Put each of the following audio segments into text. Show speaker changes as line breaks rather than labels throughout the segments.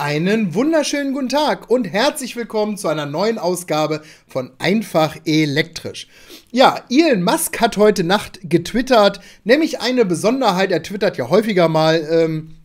Einen wunderschönen guten Tag und herzlich willkommen zu einer neuen Ausgabe von Einfach Elektrisch. Ja, Elon Musk hat heute Nacht getwittert, nämlich eine Besonderheit, er twittert ja häufiger mal ähm,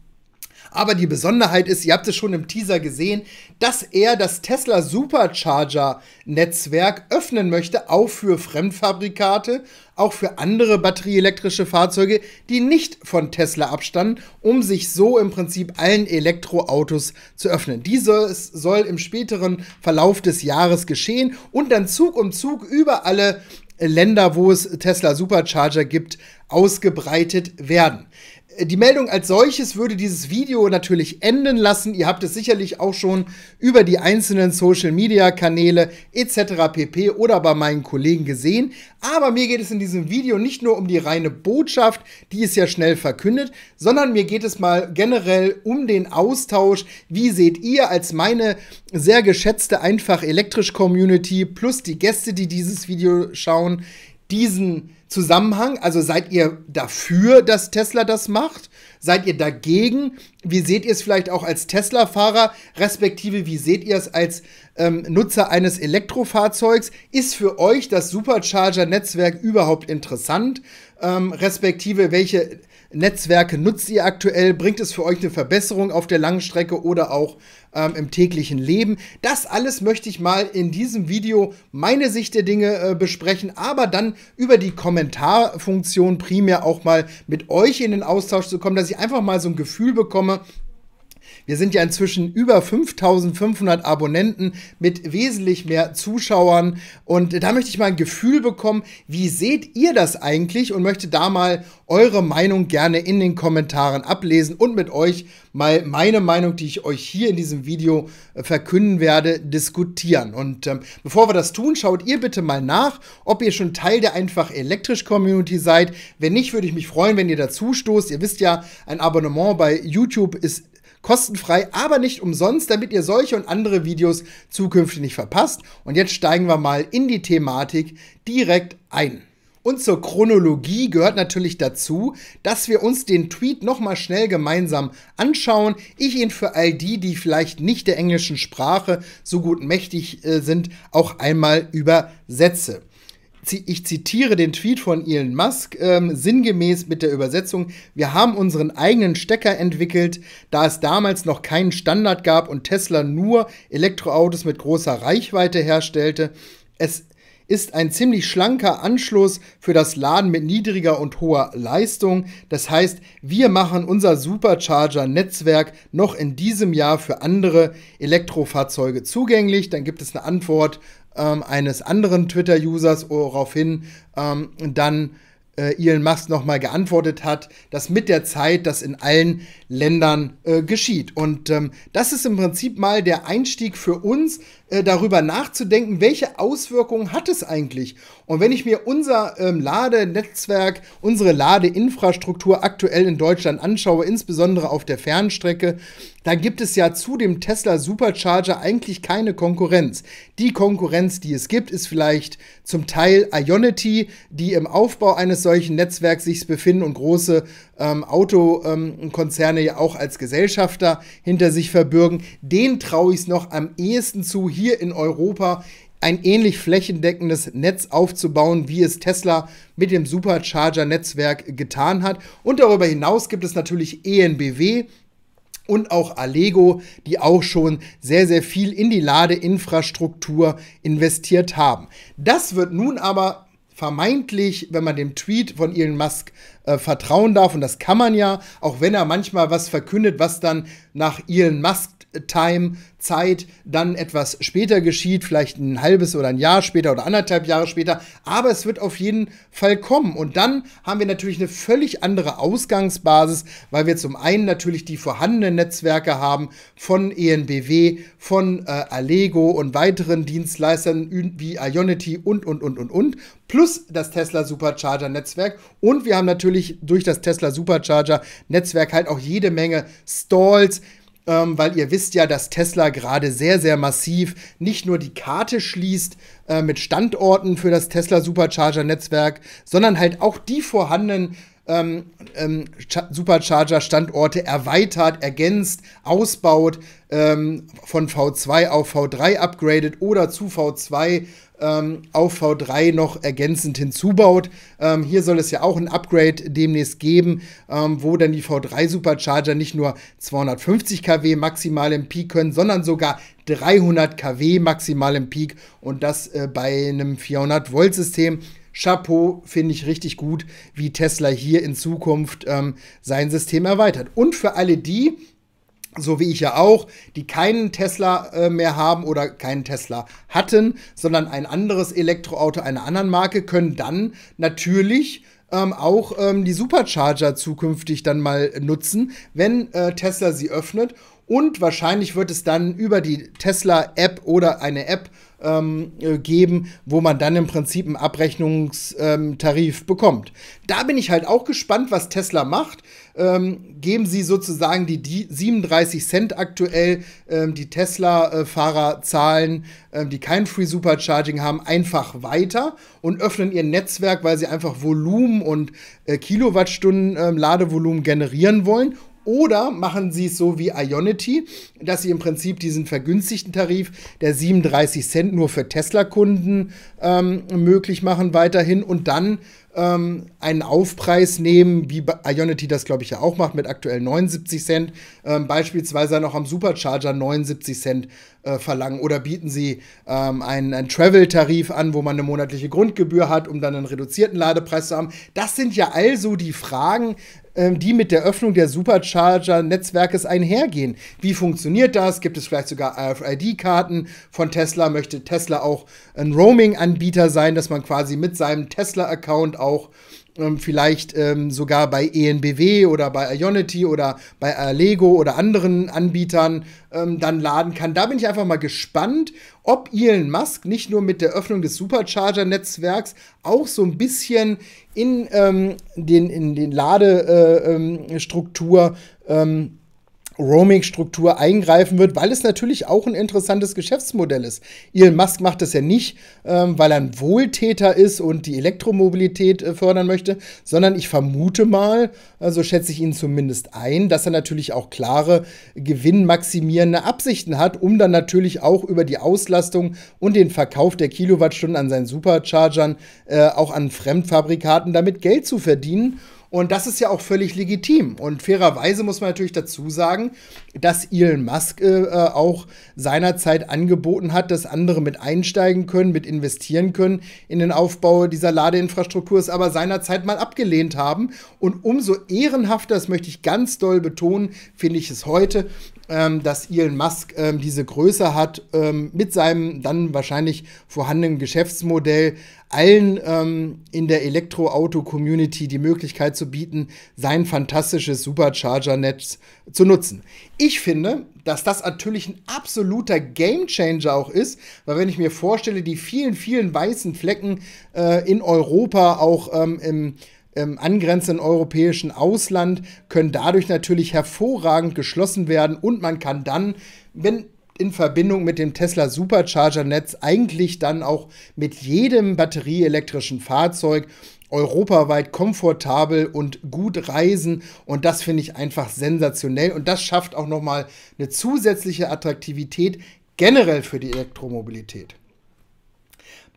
aber die Besonderheit ist, ihr habt es schon im Teaser gesehen, dass er das Tesla Supercharger-Netzwerk öffnen möchte, auch für Fremdfabrikate, auch für andere batterieelektrische Fahrzeuge, die nicht von Tesla abstanden, um sich so im Prinzip allen Elektroautos zu öffnen. Dieses soll im späteren Verlauf des Jahres geschehen und dann Zug um Zug über alle Länder, wo es Tesla Supercharger gibt, ausgebreitet werden die Meldung als solches würde dieses Video natürlich enden lassen. Ihr habt es sicherlich auch schon über die einzelnen Social-Media-Kanäle etc. pp. oder bei meinen Kollegen gesehen. Aber mir geht es in diesem Video nicht nur um die reine Botschaft, die ist ja schnell verkündet, sondern mir geht es mal generell um den Austausch. Wie seht ihr als meine sehr geschätzte einfach elektrisch Community plus die Gäste, die dieses Video schauen, diesen Zusammenhang? Also seid ihr dafür, dass Tesla das macht? Seid ihr dagegen? Wie seht ihr es vielleicht auch als Tesla-Fahrer, respektive wie seht ihr es als ähm, Nutzer eines Elektrofahrzeugs? Ist für euch das Supercharger-Netzwerk überhaupt interessant? Ähm, respektive welche Netzwerke nutzt ihr aktuell? Bringt es für euch eine Verbesserung auf der langen Strecke oder auch ähm, im täglichen Leben? Das alles möchte ich mal in diesem Video meine Sicht der Dinge äh, besprechen, aber dann über die Kommentarfunktion primär auch mal mit euch in den Austausch zu kommen, dass ich einfach mal so ein Gefühl bekomme, wir sind ja inzwischen über 5500 Abonnenten mit wesentlich mehr Zuschauern und da möchte ich mal ein Gefühl bekommen, wie seht ihr das eigentlich und möchte da mal eure Meinung gerne in den Kommentaren ablesen und mit euch mal meine Meinung, die ich euch hier in diesem Video äh, verkünden werde, diskutieren. Und ähm, bevor wir das tun, schaut ihr bitte mal nach, ob ihr schon Teil der einfach elektrisch Community seid. Wenn nicht, würde ich mich freuen, wenn ihr dazu stoßt. Ihr wisst ja, ein Abonnement bei YouTube ist kostenfrei, aber nicht umsonst, damit ihr solche und andere Videos zukünftig nicht verpasst. Und jetzt steigen wir mal in die Thematik direkt ein. Und zur Chronologie gehört natürlich dazu, dass wir uns den Tweet nochmal schnell gemeinsam anschauen. Ich ihn für all die, die vielleicht nicht der englischen Sprache so gut mächtig äh, sind, auch einmal übersetze ich zitiere den Tweet von Elon Musk ähm, sinngemäß mit der Übersetzung, wir haben unseren eigenen Stecker entwickelt, da es damals noch keinen Standard gab und Tesla nur Elektroautos mit großer Reichweite herstellte. Es ist ein ziemlich schlanker Anschluss für das Laden mit niedriger und hoher Leistung. Das heißt, wir machen unser Supercharger-Netzwerk noch in diesem Jahr für andere Elektrofahrzeuge zugänglich. Dann gibt es eine Antwort ähm, eines anderen Twitter-Users, woraufhin ähm, dann äh, Elon Musk nochmal geantwortet hat, dass mit der Zeit das in allen Ländern äh, geschieht. Und ähm, das ist im Prinzip mal der Einstieg für uns, äh, darüber nachzudenken, welche Auswirkungen hat es eigentlich? Und wenn ich mir unser ähm, Ladenetzwerk, unsere Ladeinfrastruktur aktuell in Deutschland anschaue, insbesondere auf der Fernstrecke, da gibt es ja zu dem Tesla Supercharger eigentlich keine Konkurrenz. Die Konkurrenz, die es gibt, ist vielleicht zum Teil Ionity, die im Aufbau eines solchen Netzwerks sich befinden und große ähm, Autokonzerne ähm, ja auch als Gesellschafter hinter sich verbürgen. Den traue ich es noch am ehesten zu, hier in Europa ein ähnlich flächendeckendes Netz aufzubauen, wie es Tesla mit dem Supercharger-Netzwerk getan hat. Und darüber hinaus gibt es natürlich ENBW, und auch Allego, die auch schon sehr, sehr viel in die Ladeinfrastruktur investiert haben. Das wird nun aber vermeintlich, wenn man dem Tweet von Elon Musk äh, vertrauen darf, und das kann man ja, auch wenn er manchmal was verkündet, was dann nach Elon Musk Time, Zeit dann etwas später geschieht, vielleicht ein halbes oder ein Jahr später oder anderthalb Jahre später, aber es wird auf jeden Fall kommen. Und dann haben wir natürlich eine völlig andere Ausgangsbasis, weil wir zum einen natürlich die vorhandenen Netzwerke haben von ENBW, von äh, Allego und weiteren Dienstleistern wie Ionity und, und, und, und, und, plus das Tesla Supercharger Netzwerk. Und wir haben natürlich durch das Tesla Supercharger Netzwerk halt auch jede Menge Stalls, ähm, weil ihr wisst ja, dass Tesla gerade sehr, sehr massiv nicht nur die Karte schließt äh, mit Standorten für das Tesla Supercharger-Netzwerk, sondern halt auch die vorhandenen ähm, ähm, Supercharger-Standorte erweitert, ergänzt, ausbaut, ähm, von V2 auf V3 upgradet oder zu V2 ähm, auf V3 noch ergänzend hinzubaut. Ähm, hier soll es ja auch ein Upgrade demnächst geben, ähm, wo dann die V3 Supercharger nicht nur 250 kW maximal im Peak können, sondern sogar 300 kW maximal im Peak und das äh, bei einem 400 Volt System. Chapeau, finde ich richtig gut, wie Tesla hier in Zukunft ähm, sein System erweitert. Und für alle die, so wie ich ja auch, die keinen Tesla äh, mehr haben oder keinen Tesla hatten, sondern ein anderes Elektroauto einer anderen Marke, können dann natürlich ähm, auch ähm, die Supercharger zukünftig dann mal nutzen, wenn äh, Tesla sie öffnet. Und wahrscheinlich wird es dann über die Tesla-App oder eine App ähm, äh, geben, wo man dann im Prinzip einen Abrechnungstarif ähm, bekommt. Da bin ich halt auch gespannt, was Tesla macht ähm, geben sie sozusagen die, 37 Cent aktuell, ähm, die Tesla-Fahrer zahlen, ähm, die kein Free Supercharging haben, einfach weiter und öffnen ihr Netzwerk, weil sie einfach Volumen und äh, Kilowattstunden ähm, Ladevolumen generieren wollen oder machen sie es so wie Ionity, dass sie im Prinzip diesen vergünstigten Tarif der 37 Cent nur für Tesla-Kunden ähm, möglich machen weiterhin und dann ähm, einen Aufpreis nehmen, wie Ionity das, glaube ich, ja auch macht, mit aktuell 79 Cent, ähm, beispielsweise noch am Supercharger 79 Cent äh, verlangen. Oder bieten sie ähm, einen, einen Travel-Tarif an, wo man eine monatliche Grundgebühr hat, um dann einen reduzierten Ladepreis zu haben. Das sind ja also die Fragen, ähm, die mit der Öffnung der Supercharger-Netzwerkes einhergehen. Wie funktioniert das? Gibt es vielleicht sogar RFID-Karten von Tesla? Möchte Tesla auch ein Roaming-Anbieter sein, dass man quasi mit seinem Tesla-Account auch ähm, vielleicht ähm, sogar bei ENBW oder bei Ionity oder bei Allego oder anderen Anbietern ähm, dann laden kann. Da bin ich einfach mal gespannt, ob Elon Musk nicht nur mit der Öffnung des Supercharger-Netzwerks auch so ein bisschen in, ähm, den, in den Ladestruktur äh, Roaming-Struktur eingreifen wird, weil es natürlich auch ein interessantes Geschäftsmodell ist. Elon Musk macht das ja nicht, ähm, weil er ein Wohltäter ist und die Elektromobilität äh, fördern möchte, sondern ich vermute mal, also schätze ich ihn zumindest ein, dass er natürlich auch klare gewinnmaximierende Absichten hat, um dann natürlich auch über die Auslastung und den Verkauf der Kilowattstunden an seinen Superchargern äh, auch an Fremdfabrikaten damit Geld zu verdienen. Und das ist ja auch völlig legitim. Und fairerweise muss man natürlich dazu sagen, dass Elon Musk äh, äh, auch seinerzeit angeboten hat, dass andere mit einsteigen können, mit investieren können in den Aufbau dieser Ladeinfrastruktur, es aber seinerzeit mal abgelehnt haben. Und umso ehrenhafter, das möchte ich ganz doll betonen, finde ich es heute, ähm, dass Elon Musk ähm, diese Größe hat, ähm, mit seinem dann wahrscheinlich vorhandenen Geschäftsmodell allen ähm, in der Elektroauto-Community die Möglichkeit zu bieten, sein fantastisches Supercharger-Netz zu nutzen. Ich finde, dass das natürlich ein absoluter Gamechanger auch ist, weil wenn ich mir vorstelle, die vielen, vielen weißen Flecken äh, in Europa, auch ähm, im ähm, angrenzenden europäischen Ausland, können dadurch natürlich hervorragend geschlossen werden und man kann dann, wenn in Verbindung mit dem Tesla Supercharger-Netz eigentlich dann auch mit jedem batterieelektrischen Fahrzeug europaweit komfortabel und gut reisen und das finde ich einfach sensationell und das schafft auch noch mal eine zusätzliche Attraktivität generell für die Elektromobilität.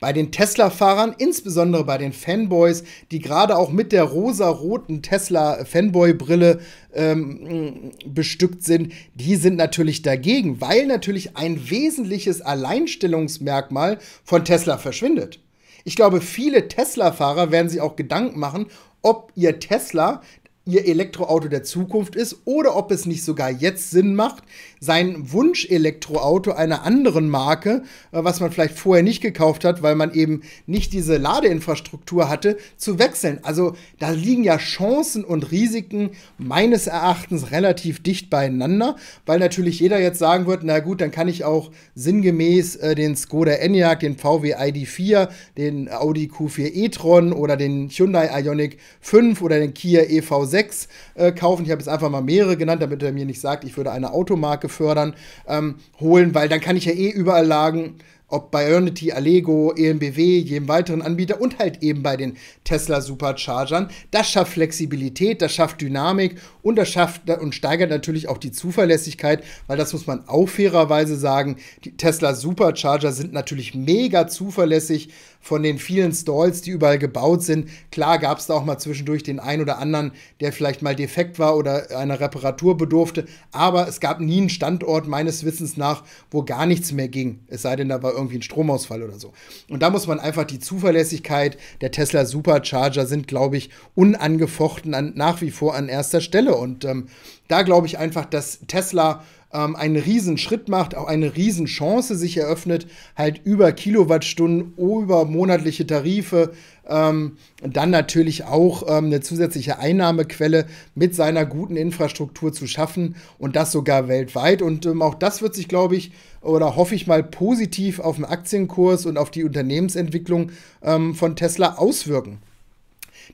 Bei den Tesla-Fahrern, insbesondere bei den Fanboys, die gerade auch mit der rosa-roten Tesla-Fanboy-Brille ähm, bestückt sind, die sind natürlich dagegen, weil natürlich ein wesentliches Alleinstellungsmerkmal von Tesla verschwindet. Ich glaube, viele Tesla-Fahrer werden sich auch Gedanken machen, ob ihr Tesla ihr Elektroauto der Zukunft ist oder ob es nicht sogar jetzt Sinn macht, sein Wunsch-Elektroauto einer anderen Marke, äh, was man vielleicht vorher nicht gekauft hat, weil man eben nicht diese Ladeinfrastruktur hatte, zu wechseln. Also da liegen ja Chancen und Risiken meines Erachtens relativ dicht beieinander, weil natürlich jeder jetzt sagen wird, na gut, dann kann ich auch sinngemäß äh, den Skoda Enyaq, den VW ID4, den Audi Q4 e-tron oder den Hyundai Ioniq 5 oder den Kia EV6 6 äh, kaufen. Ich habe jetzt einfach mal mehrere genannt, damit er mir nicht sagt, ich würde eine Automarke fördern, ähm, holen, weil dann kann ich ja eh überall lagen, ob bei Bionity, Allego, EMBW, jedem weiteren Anbieter und halt eben bei den Tesla Superchargern. Das schafft Flexibilität, das schafft Dynamik und das schafft und steigert natürlich auch die Zuverlässigkeit, weil das muss man auch fairerweise sagen, die Tesla Supercharger sind natürlich mega zuverlässig von den vielen Stalls, die überall gebaut sind. Klar gab es da auch mal zwischendurch den einen oder anderen, der vielleicht mal defekt war oder einer Reparatur bedurfte, aber es gab nie einen Standort meines Wissens nach, wo gar nichts mehr ging. Es sei denn, da war irgendwie einen Stromausfall oder so. Und da muss man einfach die Zuverlässigkeit der Tesla Supercharger sind, glaube ich, unangefochten an, nach wie vor an erster Stelle. Und ähm, da glaube ich einfach, dass Tesla ähm, einen Riesenschritt macht, auch eine Riesenchance sich eröffnet, halt über Kilowattstunden, über monatliche Tarife, ähm, dann natürlich auch ähm, eine zusätzliche Einnahmequelle mit seiner guten Infrastruktur zu schaffen und das sogar weltweit. Und ähm, auch das wird sich, glaube ich, oder hoffe ich mal positiv auf den Aktienkurs und auf die Unternehmensentwicklung ähm, von Tesla auswirken.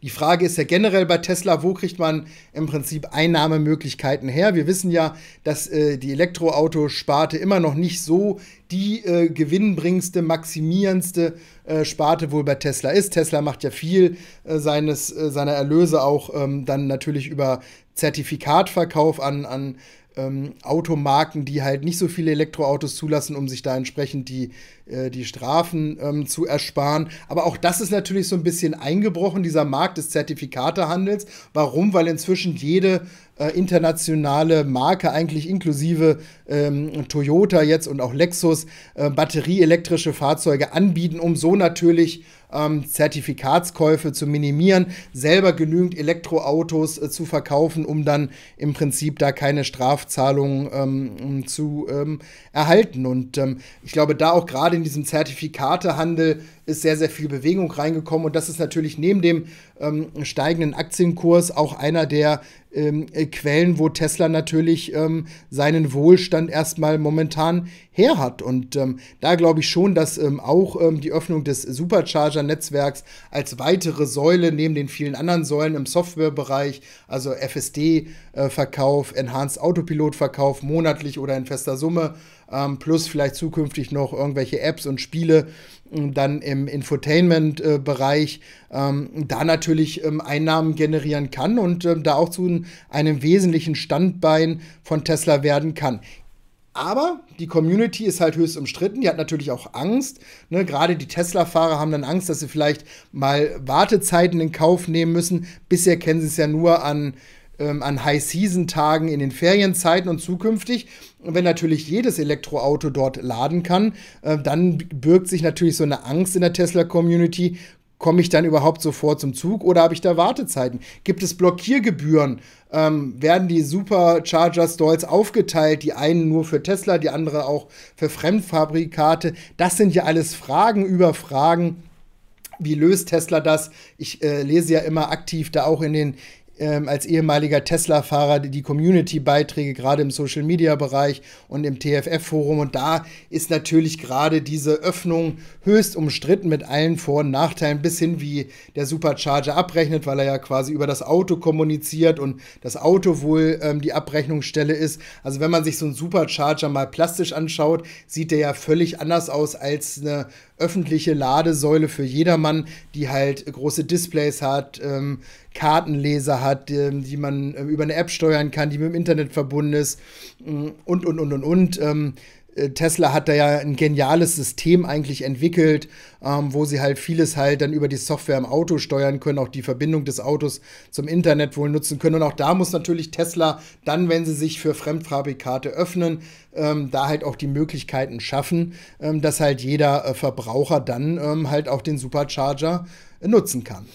Die Frage ist ja generell bei Tesla, wo kriegt man im Prinzip Einnahmemöglichkeiten her? Wir wissen ja, dass äh, die Elektroautosparte immer noch nicht so die äh, gewinnbringendste, maximierendste äh, Sparte wohl bei Tesla ist. Tesla macht ja viel äh, seines, äh, seiner Erlöse auch ähm, dann natürlich über Zertifikatverkauf an, an ähm, Automarken, die halt nicht so viele Elektroautos zulassen, um sich da entsprechend die, äh, die Strafen ähm, zu ersparen. Aber auch das ist natürlich so ein bisschen eingebrochen, dieser Markt des Zertifikatehandels. Warum? Weil inzwischen jede äh, internationale Marke eigentlich inklusive ähm, Toyota jetzt und auch Lexus äh, batterieelektrische Fahrzeuge anbieten, um so natürlich ähm, Zertifikatskäufe zu minimieren, selber genügend Elektroautos äh, zu verkaufen, um dann im Prinzip da keine Strafzahlungen ähm, zu ähm, erhalten. Und ähm, ich glaube, da auch gerade in diesem Zertifikatehandel ist sehr, sehr viel Bewegung reingekommen. Und das ist natürlich neben dem ähm, steigenden Aktienkurs auch einer der ähm, äh, Quellen, wo Tesla natürlich seinen Wohlstand Zustand erstmal momentan her hat. Und ähm, da glaube ich schon, dass ähm, auch ähm, die Öffnung des Supercharger-Netzwerks als weitere Säule neben den vielen anderen Säulen im Softwarebereich, also FSD-Verkauf, äh, Enhanced Autopilot-Verkauf, monatlich oder in fester Summe, ähm, plus vielleicht zukünftig noch irgendwelche Apps und Spiele ähm, dann im Infotainment-Bereich ähm, da natürlich Einnahmen generieren kann und da auch zu einem wesentlichen Standbein von Tesla werden kann. Aber die Community ist halt höchst umstritten. Die hat natürlich auch Angst. Ne? Gerade die Tesla-Fahrer haben dann Angst, dass sie vielleicht mal Wartezeiten in Kauf nehmen müssen. Bisher kennen sie es ja nur an, ähm, an High-Season-Tagen in den Ferienzeiten und zukünftig. Und wenn natürlich jedes Elektroauto dort laden kann, äh, dann birgt sich natürlich so eine Angst in der Tesla-Community komme ich dann überhaupt sofort zum Zug oder habe ich da Wartezeiten? Gibt es Blockiergebühren? Ähm, werden die Supercharger-Stalls aufgeteilt, die einen nur für Tesla, die andere auch für Fremdfabrikate? Das sind ja alles Fragen über Fragen. Wie löst Tesla das? Ich äh, lese ja immer aktiv da auch in den ähm, als ehemaliger Tesla-Fahrer die Community-Beiträge, gerade im Social-Media-Bereich und im TFF-Forum. Und da ist natürlich gerade diese Öffnung höchst umstritten mit allen Vor- und Nachteilen, bis hin wie der Supercharger abrechnet, weil er ja quasi über das Auto kommuniziert und das Auto wohl ähm, die Abrechnungsstelle ist. Also wenn man sich so einen Supercharger mal plastisch anschaut, sieht der ja völlig anders aus als eine öffentliche Ladesäule für jedermann, die halt große Displays hat, ähm, Kartenleser hat, ähm, die man äh, über eine App steuern kann, die mit dem Internet verbunden ist und, und, und, und, und. Ähm, äh, Tesla hat da ja ein geniales System eigentlich entwickelt, ähm, wo sie halt vieles halt dann über die Software im Auto steuern können, auch die Verbindung des Autos zum Internet wohl nutzen können. Und auch da muss natürlich Tesla dann, wenn sie sich für Fremdfabrikate öffnen, ähm, da halt auch die Möglichkeiten schaffen, ähm, dass halt jeder äh, Verbraucher dann ähm, halt auch den Supercharger äh, nutzen kann.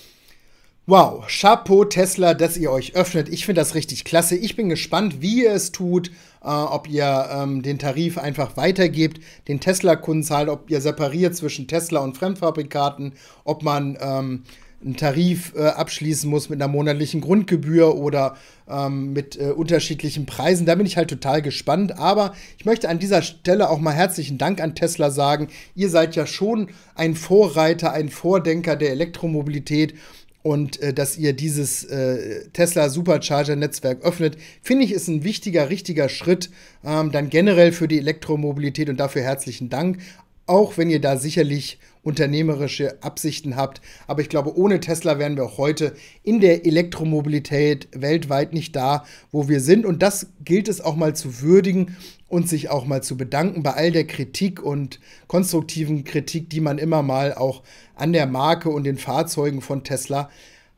Wow, Chapeau Tesla, dass ihr euch öffnet. Ich finde das richtig klasse. Ich bin gespannt, wie ihr es tut, äh, ob ihr ähm, den Tarif einfach weitergebt, den Tesla-Kunden zahlt, ob ihr separiert zwischen Tesla und Fremdfabrikaten, ob man ähm, einen Tarif äh, abschließen muss mit einer monatlichen Grundgebühr oder ähm, mit äh, unterschiedlichen Preisen. Da bin ich halt total gespannt. Aber ich möchte an dieser Stelle auch mal herzlichen Dank an Tesla sagen. Ihr seid ja schon ein Vorreiter, ein Vordenker der Elektromobilität und äh, dass ihr dieses äh, Tesla Supercharger Netzwerk öffnet, finde ich, ist ein wichtiger, richtiger Schritt ähm, dann generell für die Elektromobilität und dafür herzlichen Dank auch wenn ihr da sicherlich unternehmerische Absichten habt. Aber ich glaube, ohne Tesla wären wir auch heute in der Elektromobilität weltweit nicht da, wo wir sind. Und das gilt es auch mal zu würdigen und sich auch mal zu bedanken bei all der Kritik und konstruktiven Kritik, die man immer mal auch an der Marke und den Fahrzeugen von Tesla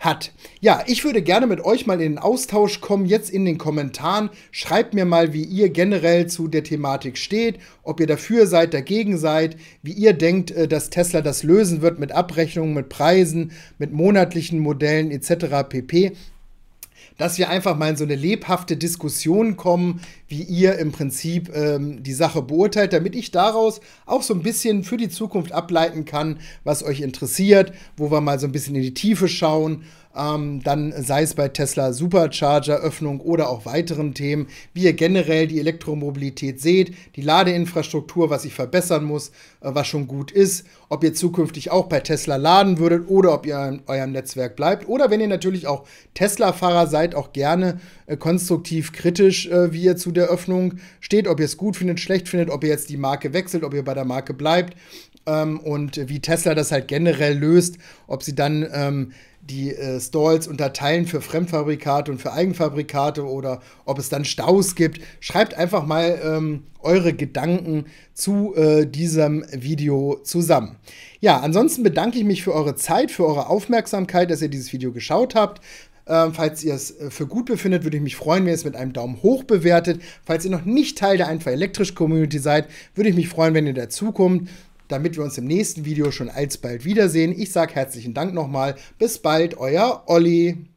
hat. Ja, ich würde gerne mit euch mal in den Austausch kommen, jetzt in den Kommentaren. Schreibt mir mal, wie ihr generell zu der Thematik steht, ob ihr dafür seid, dagegen seid, wie ihr denkt, äh, dass Tesla das lösen wird mit Abrechnungen, mit Preisen, mit monatlichen Modellen etc. pp dass wir einfach mal in so eine lebhafte Diskussion kommen, wie ihr im Prinzip ähm, die Sache beurteilt, damit ich daraus auch so ein bisschen für die Zukunft ableiten kann, was euch interessiert, wo wir mal so ein bisschen in die Tiefe schauen ähm, dann sei es bei Tesla Supercharger Öffnung oder auch weiteren Themen, wie ihr generell die Elektromobilität seht, die Ladeinfrastruktur, was sich verbessern muss, äh, was schon gut ist, ob ihr zukünftig auch bei Tesla laden würdet oder ob ihr in eurem Netzwerk bleibt oder wenn ihr natürlich auch Tesla-Fahrer seid, auch gerne äh, konstruktiv kritisch, äh, wie ihr zu der Öffnung steht, ob ihr es gut findet, schlecht findet, ob ihr jetzt die Marke wechselt, ob ihr bei der Marke bleibt ähm, und wie Tesla das halt generell löst, ob sie dann ähm, die äh, Stalls unterteilen für Fremdfabrikate und für Eigenfabrikate oder ob es dann Staus gibt. Schreibt einfach mal ähm, eure Gedanken zu äh, diesem Video zusammen. Ja, ansonsten bedanke ich mich für eure Zeit, für eure Aufmerksamkeit, dass ihr dieses Video geschaut habt. Ähm, falls ihr es äh, für gut befindet, würde ich mich freuen, wenn ihr es mit einem Daumen hoch bewertet. Falls ihr noch nicht Teil der Einfach Elektrisch Community seid, würde ich mich freuen, wenn ihr dazukommt damit wir uns im nächsten Video schon alsbald wiedersehen. Ich sage herzlichen Dank nochmal. Bis bald, euer Olli.